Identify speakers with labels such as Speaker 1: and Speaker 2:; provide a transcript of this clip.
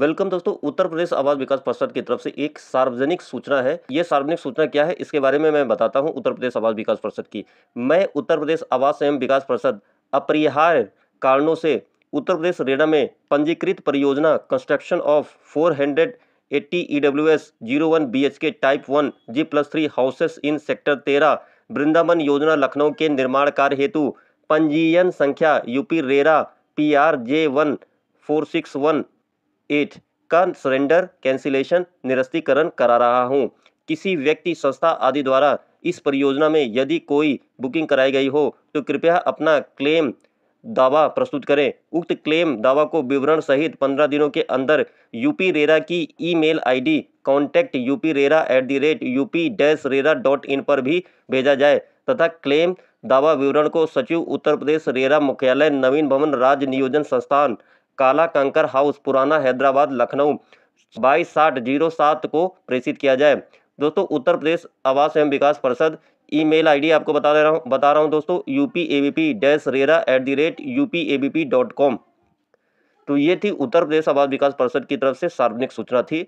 Speaker 1: welcome दोस्तों उत्तर प्रदेश आवास विकास परिषद की तरफ से एक सार्वजनिक सूचना है ये सार्वजनिक सूचना क्या है इसके बारे में मैं बताता हूँ उत्तर प्रदेश आवास विकास परिषद की मैं उत्तर प्रदेश आवास एवं विकास परिषद अपरिहार्य कारणों से उत्तर प्रदेश रेडा में पंजीकृत परियोजना construction of four hundred eighty E W S zero one B H K type one G plus three houses in sector तेरह वृंदावन योजना लखनऊ के निर्माण कार्य हेतु पंजीयन संख्या UP RERA P R J one four six one eight का सरेंडर कैंसिलेशन निरस्तीकरण करा रहा हूँ किसी व्यक्ति संस्था आदि द्वारा इस परियोजना में यदि कोई बुकिंग कराई गई हो तो कृपया अपना क्लेम दावा प्रस्तुत करें उक्त क्लेम दावा को विवरण सहित पंद्रह दिनों के अंदर यूपी रेरा की email ID contact UP RERA at the rate UP dash RERA dot in पर भी भेजा जाए तथा क्लेम दावा विवरण को सचिव उत्तर प्रदेश रेरा मुख्यालय नवीन भवन राज्य नियोजन संस्थान काला कंकर हाउस पुराना हैदराबाद लखनऊ बाईस साठ जीरो सात को प्रेषित किया जाए दोस्तों उत्तर प्रदेश आवास एवं विकास परिषद ईमेल आईडी आपको बता दे रहा हूँ बता रहा हूँ दोस्तों U P A B P dash RERA at the rate U P A B P dot com तो ये थी उत्तर प्रदेश आवास विकास परिषद की तरफ से सार्वजनिक सूचना थी